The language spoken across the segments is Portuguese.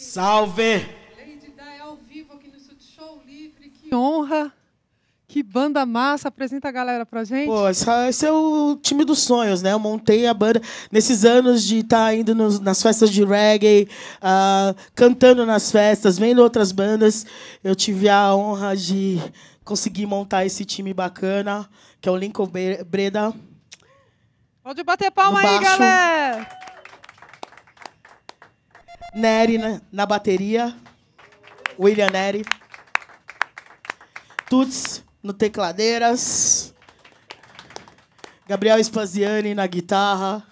Salve! Lady Day é ao vivo aqui no Show Livre. Que honra! Que banda massa! Apresenta a galera pra gente. Pô, esse é o time dos sonhos, né? Eu montei a banda nesses anos de estar tá indo nos, nas festas de reggae, uh, cantando nas festas, vendo outras bandas. Eu tive a honra de conseguir montar esse time bacana, que é o Lincoln Breda. Pode bater palma aí, galera! Nery na, na bateria. William Nery. Tuts no tecladeiras. Gabriel Spaziani na guitarra.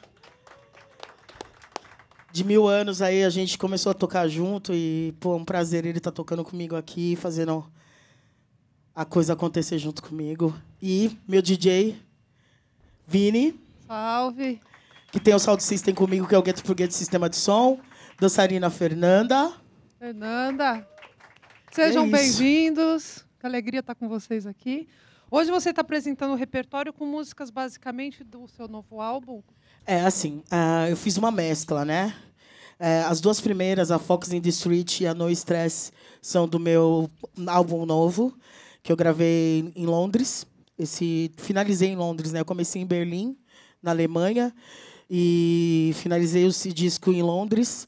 De mil anos aí a gente começou a tocar junto e pô, é um prazer ele estar tá tocando comigo aqui, fazendo a coisa acontecer junto comigo. E meu DJ, Vini. Salve! Que tem o Sound System comigo, que é o Gueto por Gueto Sistema de Som dançarina Fernanda. Fernanda, sejam é bem-vindos. Que alegria estar com vocês aqui. Hoje você está apresentando o repertório com músicas basicamente do seu novo álbum? É, assim, uh, eu fiz uma mescla, né? Uh, as duas primeiras, a Fox in the Street e a No Stress, são do meu álbum novo, que eu gravei em Londres. Esse, finalizei em Londres, né? Eu comecei em Berlim, na Alemanha. E finalizei esse disco em Londres.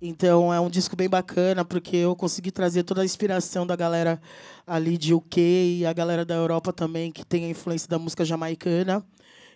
Então é um disco bem bacana, porque eu consegui trazer toda a inspiração da galera ali de UK e a galera da Europa também, que tem a influência da música jamaicana.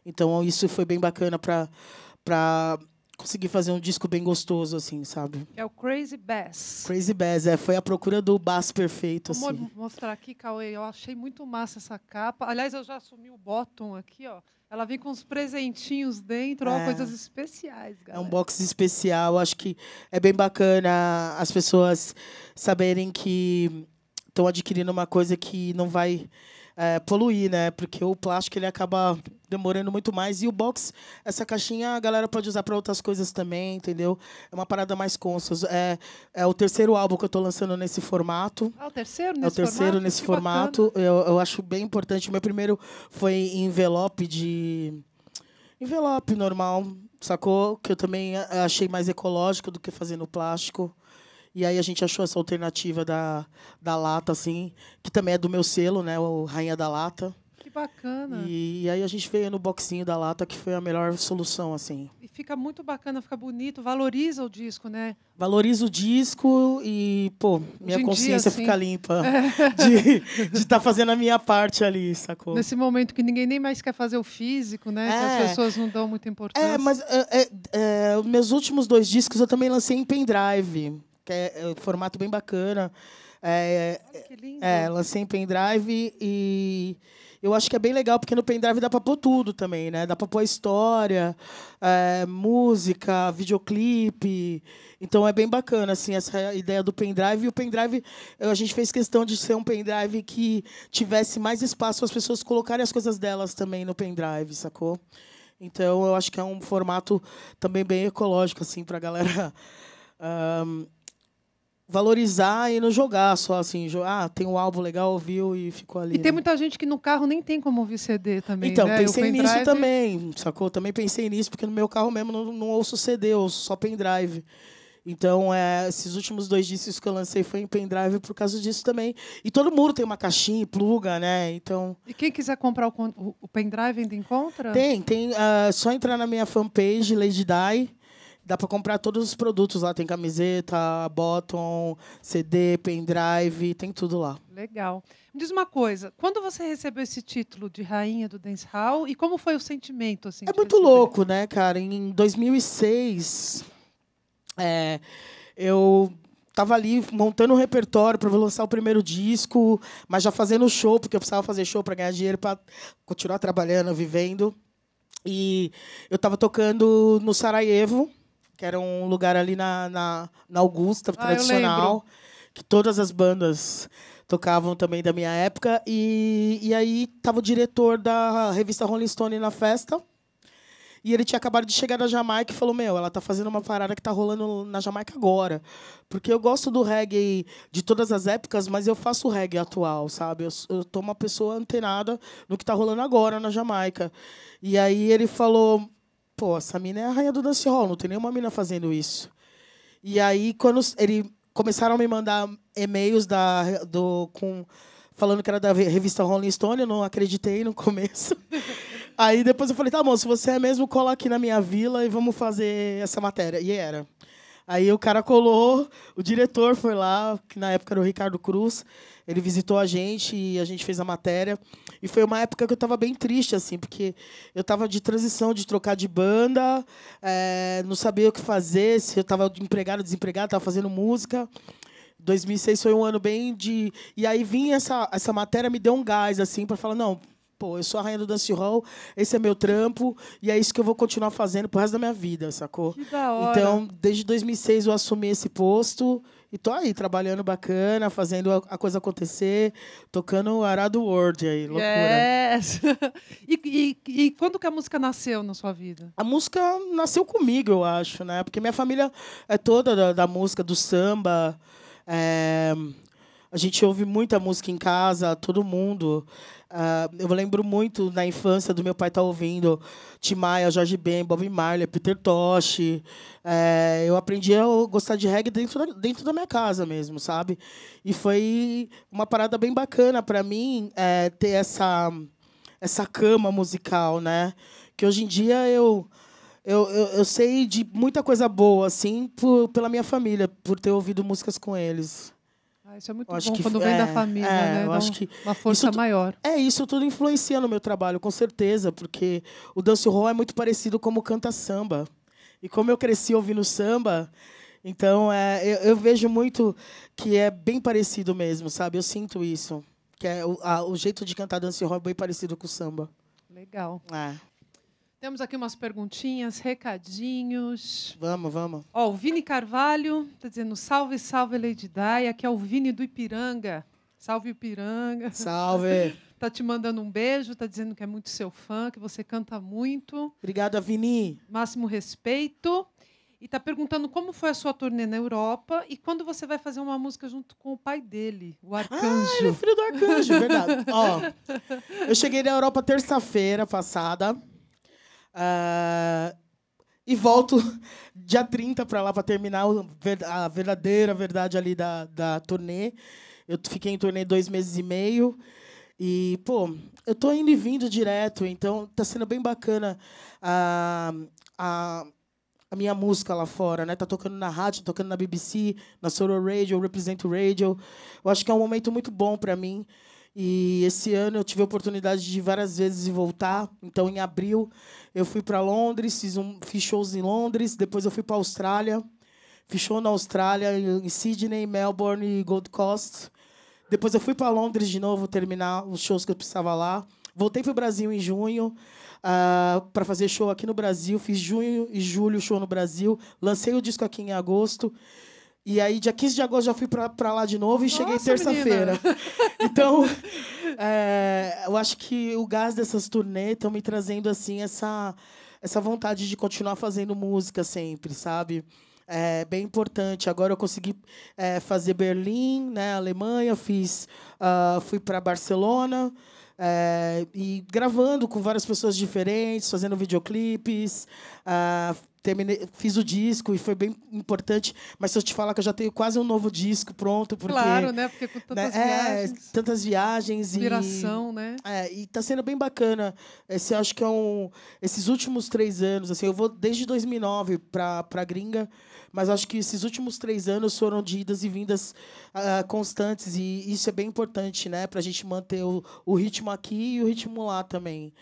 Então isso foi bem bacana para conseguir fazer um disco bem gostoso, assim, sabe? É o Crazy Bass. Crazy Bass, é. Foi a procura do bass perfeito, Vou assim. mostrar aqui, Cauê. Eu achei muito massa essa capa. Aliás, eu já assumi o bottom aqui, ó. Ela vem com uns presentinhos dentro, é. ó, coisas especiais, galera. É um box especial. Acho que é bem bacana as pessoas saberem que estão adquirindo uma coisa que não vai é, poluir, né? Porque o plástico ele acaba demorando muito mais. E o box, essa caixinha a galera pode usar para outras coisas também, entendeu? É uma parada mais conscious. É, é o terceiro álbum que eu estou lançando nesse formato. Ah, o terceiro nesse formato? É o terceiro formato? nesse que formato. Eu, eu acho bem importante. O meu primeiro foi em envelope de. Envelope normal, sacou? Que eu também achei mais ecológico do que fazer no plástico. E aí a gente achou essa alternativa da, da lata, assim, que também é do meu selo, né? O Rainha da Lata. Que bacana. E aí a gente veio no boxinho da lata, que foi a melhor solução, assim. E fica muito bacana, fica bonito, valoriza o disco, né? Valoriza o disco e, pô, minha consciência dia, assim. fica limpa é. de estar tá fazendo a minha parte ali, sacou? Nesse momento que ninguém nem mais quer fazer o físico, né? É. as pessoas não dão muita é, importância. É, mas é, é, é meus últimos dois discos eu também lancei em pendrive que é, é um formato bem bacana. É, em que lindo. É, é pendrive e eu acho que é bem legal, porque no pendrive dá para pôr tudo também, né? Dá para pôr história, é, música, videoclipe. Então é bem bacana, assim, essa ideia do pendrive. E o pendrive, a gente fez questão de ser um pendrive que tivesse mais espaço para as pessoas colocarem as coisas delas também no pendrive, sacou? Então eu acho que é um formato também bem ecológico, assim, para a galera. Um, valorizar e não jogar só assim, jogar, ah, tem um álbum legal, ouviu e ficou ali. E né? tem muita gente que no carro nem tem como ouvir CD também. Então, né? pensei nisso drive... também, sacou? Também pensei nisso, porque no meu carro mesmo não, não ouço CD, ouço só pendrive. Então, é, esses últimos dois discos que eu lancei foi em pendrive por causa disso também. E todo mundo tem uma caixinha, pluga, né? Então. E quem quiser comprar o, o pendrive ainda encontra? Tem, tem. Uh, só entrar na minha fanpage, Lady Die. Dá para comprar todos os produtos lá. Tem camiseta, bottom, CD, pendrive, tem tudo lá. Legal. Me diz uma coisa, quando você recebeu esse título de rainha do dance hall e como foi o sentimento assim? É muito receber? louco, né, cara? Em 2006, é, eu tava ali montando um repertório para lançar o primeiro disco, mas já fazendo show, porque eu precisava fazer show para ganhar dinheiro para continuar trabalhando, vivendo. E eu estava tocando no Sarajevo, que era um lugar ali na, na, na Augusta, ah, tradicional, que todas as bandas tocavam também da minha época. E, e aí tava o diretor da revista Rolling Stone na festa. E ele tinha acabado de chegar da Jamaica e falou: Meu, ela tá fazendo uma parada que tá rolando na Jamaica agora. Porque eu gosto do reggae de todas as épocas, mas eu faço reggae atual, sabe? Eu, eu tô uma pessoa antenada no que tá rolando agora na Jamaica. E aí ele falou: pô, essa mina é a rainha do dance hall, não tem nenhuma mina fazendo isso. E aí, quando ele começaram a me mandar e-mails da, do, com, falando que era da revista Rolling Stone, eu não acreditei no começo. aí depois eu falei, tá bom, se você é mesmo, cola aqui na minha vila e vamos fazer essa matéria. E era. Aí o cara colou, o diretor foi lá, que na época era o Ricardo Cruz, ele visitou a gente e a gente fez a matéria. E foi uma época que eu estava bem triste, assim, porque eu estava de transição, de trocar de banda, é, não sabia o que fazer, se eu estava empregado, desempregado, estava fazendo música. 2006 foi um ano bem de. E aí vinha essa, essa matéria, me deu um gás, assim, para falar: não, Pô, eu sou a rainha do dance hall, esse é meu trampo, e é isso que eu vou continuar fazendo pro resto da minha vida, sacou? Que da hora. Então, desde 2006 eu assumi esse posto e tô aí trabalhando bacana, fazendo a coisa acontecer, tocando o Arado World aí, loucura. Yes. e, e, e, quando que a música nasceu na sua vida? A música nasceu comigo, eu acho, né? Porque minha família é toda da, da música, do samba. É... A gente ouve muita música em casa, todo mundo. Uh, eu lembro muito na infância do meu pai estar tá ouvindo Tim Maia, Jorge Ben, Bob Marley, Peter Tosh. Eh, eu aprendi a gostar de reggae dentro da, dentro da minha casa mesmo, sabe? E foi uma parada bem bacana para mim eh, ter essa, essa cama musical, né? Que hoje em dia eu. Eu, eu, eu sei de muita coisa boa, assim, por, pela minha família, por ter ouvido músicas com eles isso é muito bom que, quando vem é, da família, é, né? Eu acho que uma força isso, maior. É, isso tudo influencia no meu trabalho, com certeza, porque o dance hall é muito parecido como canta samba. E como eu cresci ouvindo samba, então é, eu, eu, vejo muito que é bem parecido mesmo, sabe? Eu sinto isso. Que é o, a, o jeito de cantar dance hall é bem parecido com o samba. Legal. É. Temos aqui umas perguntinhas, recadinhos. Vamos, vamos. Ó, o Vini Carvalho está dizendo salve, salve, Lady Day. Aqui é o Vini do Ipiranga. Salve, Ipiranga. Salve. Tá te mandando um beijo, tá dizendo que é muito seu fã, que você canta muito. Obrigada, Vini. Máximo respeito. E tá perguntando como foi a sua turnê na Europa e quando você vai fazer uma música junto com o pai dele, o Arcanjo. Ah, ele é filho do Arcanjo, verdade. Ó, eu cheguei na Europa terça-feira passada. Uh, e volto dia 30 para lá para terminar a verdadeira verdade ali da, da turnê. Eu fiquei em turnê dois meses e meio. E, pô, eu tô indo e vindo direto, então tá sendo bem bacana a, a, a minha música lá fora, né? Tá tocando na rádio, tá tocando na BBC, na Solo Radio, Represent Radio. Eu acho que é um momento muito bom para mim. E esse ano eu tive a oportunidade de várias vezes voltar. Então, em abril, eu fui para Londres, fiz, um, fiz shows em Londres. Depois, eu fui para a Austrália. Fiz show na Austrália, em Sydney, Melbourne e Gold Coast. Depois, eu fui para Londres de novo terminar os shows que eu precisava lá. Voltei para o Brasil em junho uh, ah, para fazer show aqui no Brasil. Fiz junho e julho show no Brasil. Lancei o disco aqui em agosto. E aí, dia 15 de agosto, já fui pra, lá de novo e Nossa, cheguei terça-feira. Então, é, eu acho que o gás dessas turnês estão me trazendo, assim, essa, essa vontade de continuar fazendo música sempre, sabe? É bem importante. Agora eu consegui é, fazer Berlim, né, Alemanha, fiz, uh, fui para Barcelona. É, e gravando com várias pessoas diferentes, fazendo videoclipes, uh, terminei, fiz o disco e foi bem importante. Mas se eu te falar que eu já tenho quase um novo disco pronto, porque claro, né? Porque com tantas né? É, viagens, é, tantas viagens inspiração, e né? É, e tá sendo bem bacana. Esse acho que é um, esses últimos três anos, assim, eu vou desde 2009 para para Gringa, mas acho que esses últimos três anos foram de idas e vindas uh, constantes e isso é bem importante, né? Para a gente manter o, o ritmo aqui e o ritmo lá também.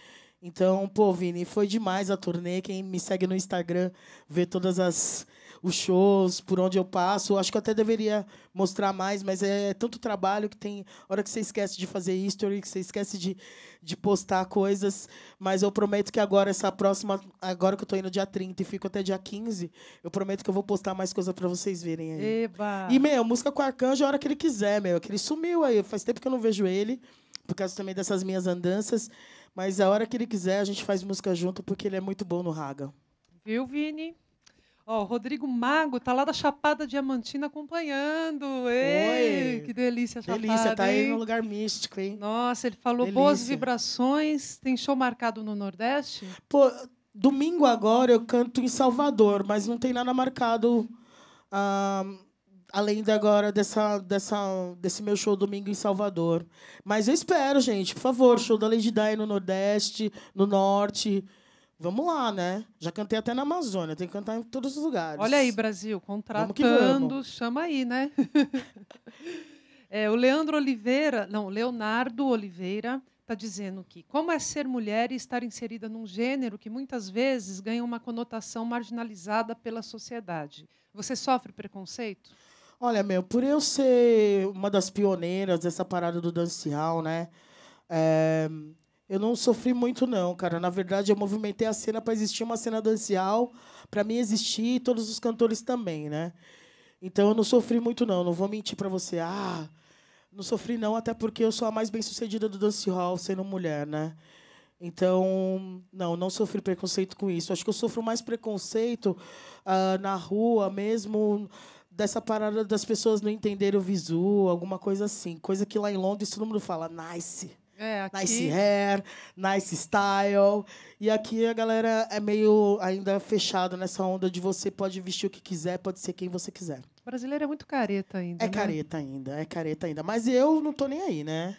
Então, pô, Vini, foi demais a turnê. Quem me segue no Instagram vê todas as os shows, por onde eu passo. Acho que eu até deveria mostrar mais, mas é tanto trabalho que tem hora que você esquece de fazer history, que você esquece de, de postar coisas. Mas eu prometo que agora, essa próxima, agora que eu estou indo dia 30 e fico até dia 15, eu prometo que eu vou postar mais coisa para vocês verem aí. Eba. E, meu, música com o Arcanjo a hora que ele quiser, meu. que ele sumiu aí. Faz tempo que eu não vejo ele, por causa também dessas minhas andanças. Mas a hora que ele quiser, a gente faz música junto, porque ele é muito bom no raga. Viu, Vini? Ó, o Rodrigo Mago tá lá da Chapada Diamantina acompanhando. Ei, Oi. que delícia, Chapada. Delícia, tá aí num lugar místico, hein? Nossa, ele falou delícia. boas vibrações. Tem show marcado no Nordeste? Pô, domingo agora eu canto em Salvador, mas não tem nada marcado. Ah, além de agora dessa, dessa, desse meu show domingo em Salvador. Mas eu espero, gente, por favor, show da Lady Day no Nordeste, no Norte. Vamos lá, né? Já cantei até na Amazônia, tem que cantar em todos os lugares. Olha aí, Brasil, contratando, vamos chama aí, né? é, o Leandro Oliveira, não, Leonardo Oliveira está dizendo que como é ser mulher e estar inserida num gênero que muitas vezes ganha uma conotação marginalizada pela sociedade. Você sofre preconceito? Olha, meu, por eu ser uma das pioneiras dessa parada do dancehall, né? É, eu não sofri muito, não, cara. Na verdade, eu movimentei a cena para existir uma cena dancehall, para mim existir e todos os cantores também, né? Então eu não sofri muito, não. Não vou mentir para você. Ah, não sofri, não, até porque eu sou a mais bem-sucedida do dancehall sendo mulher, né? Então, não, não sofri preconceito com isso. Acho que eu sofro mais preconceito uh, na rua mesmo, dessa parada das pessoas não entenderem o visu, alguma coisa assim. Coisa que lá em Londres todo mundo fala nice. É, aqui... Nice hair, nice style. E aqui a galera é meio ainda fechada nessa onda de você pode vestir o que quiser, pode ser quem você quiser. O brasileiro é muito careta ainda. É né? careta ainda, é careta ainda. Mas eu não tô nem aí, né?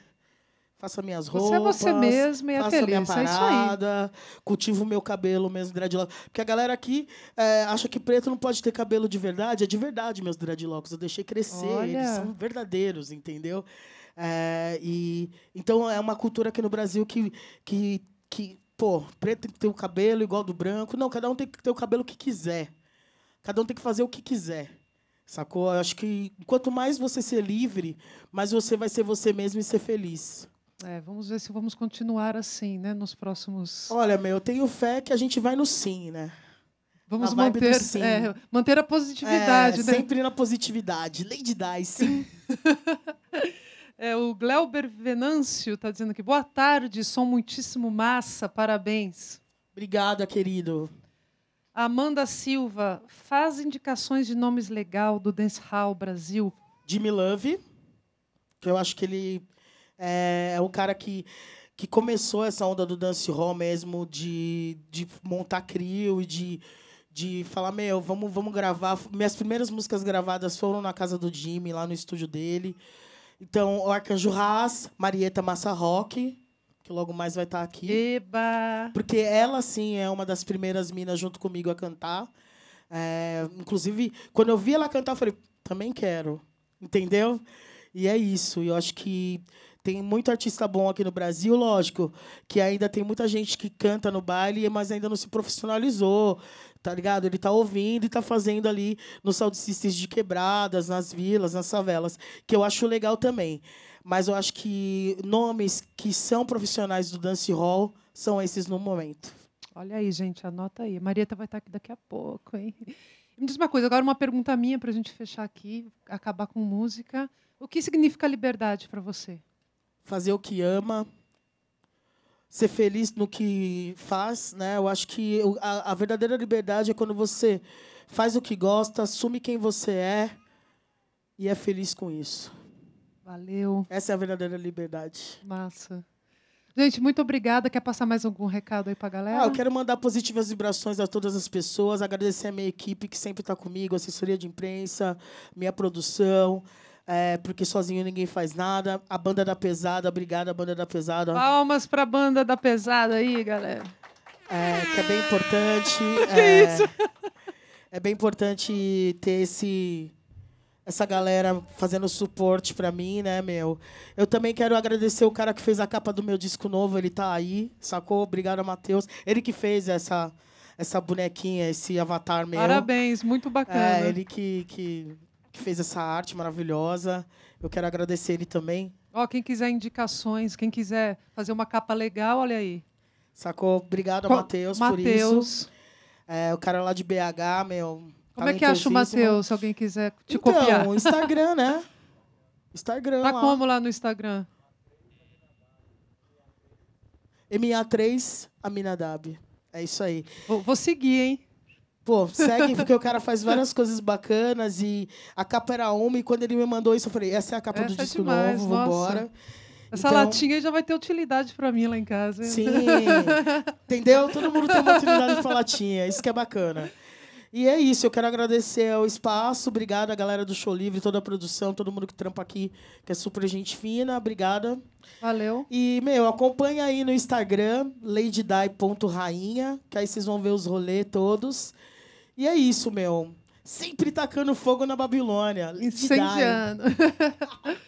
faça minhas roupas. Você é você mesmo e é feliz. Minha é parada, é Cultivo meu cabelo mesmo, dreadlock. Porque a galera aqui é, acha que preto não pode ter cabelo de verdade. É de verdade meus dreadlocks. Eu deixei crescer. Olha. Eles são verdadeiros, entendeu? É, e, então é uma cultura aqui no Brasil que, que, que pô, preto tem que ter o cabelo igual do branco. Não, cada um tem que ter o cabelo que quiser. Cada um tem que fazer o que quiser. Sacou? Eu acho que quanto mais você ser livre, mais você vai ser você mesmo e ser feliz. É, vamos ver se vamos continuar assim, né, nos próximos. Olha, meu, eu tenho fé que a gente vai no sim, né? Vamos na manter, é, manter a positividade, é, né? Sempre na positividade. Lady Di, sim. é, o Gleuber Venâncio está dizendo aqui. Boa tarde, som muitíssimo massa, parabéns. Obrigada, querido. Amanda Silva, faz indicações de nomes legal do Dance Hall Brasil. Jimmy Love, que eu acho que ele é, é um cara que, que começou essa onda do dancehall mesmo, de, de montar crio e de, de falar, meu, vamos, vamos gravar. Minhas primeiras músicas gravadas foram na casa do Jimmy, lá no estúdio dele. Então, o Arcanjo Haas, Marieta Massa Rock, que logo mais vai estar tá aqui. Eba! Porque ela, sim, é uma das primeiras minas junto comigo a cantar. É, inclusive, quando eu vi ela cantar, eu falei, também quero. Entendeu? E é isso. E eu acho que tem muito artista bom aqui no Brasil, lógico, que ainda tem muita gente que canta no baile, mas ainda não se profissionalizou, tá ligado? Ele tá ouvindo e tá fazendo ali nos saudicistas de quebradas, nas vilas, nas favelas, que eu acho legal também. Mas eu acho que nomes que são profissionais do dance hall são esses no momento. Olha aí, gente, anota aí. A Marieta vai estar tá aqui daqui a pouco, hein? Me diz uma coisa, agora uma pergunta minha para a gente fechar aqui, acabar com música. O que significa liberdade para você? fazer o que ama, ser feliz no que faz, né? Eu acho que a, a verdadeira liberdade é quando você faz o que gosta, assume quem você é e é feliz com isso. Valeu. Essa é a verdadeira liberdade. Massa. Gente, muito obrigada. Quer passar mais algum recado aí para a galera? Ah, eu quero mandar positivas vibrações a todas as pessoas, agradecer a minha equipe que sempre está comigo, assessoria de imprensa, minha produção é, porque sozinho ninguém faz nada. A Banda da Pesada, obrigada, Banda da Pesada. Palmas a Banda da Pesada aí, galera. É, que é bem importante. Que é, isso? É bem importante ter esse essa galera fazendo suporte para mim, né, meu? Eu também quero agradecer o cara que fez a capa do meu disco novo, ele tá aí, sacou? Obrigado, Matheus. Ele que fez essa essa bonequinha, esse avatar meu. Parabéns, muito é, bacana. É, ele que, que que fez essa arte maravilhosa. Eu quero agradecer ele também. Ó, quem quiser indicações, quem quiser fazer uma capa legal, olha aí. Sacou? Obrigado Matheus por isso. É, o cara lá de BH, meu. Como é que acha o Matheus, se alguém quiser te então, copiar? Então, Instagram, né? Instagram. Tá lá. como lá no Instagram? MA3 Aminadab. É isso aí. Vou, vou seguir, hein? Pô, segue, porque o cara faz várias coisas bacanas e a capa era uma, e quando ele me mandou isso, eu falei, essa é a capa essa do é disco é demais, novo, nossa. vambora. Essa então, latinha já vai ter utilidade para mim lá em casa. Hein? Sim. entendeu? Todo mundo tem uma utilidade pra latinha. Isso que é bacana. E é isso, eu quero agradecer ao espaço, obrigada a galera do Show Livre, toda a produção, todo mundo que trampa aqui, que é super gente fina, obrigada. Valeu. E, meu, acompanha aí no Instagram, ladydai.rainha, que aí vocês vão ver os rolês todos. E é isso, meu. Sempre tacando fogo na Babilônia. Incendiando.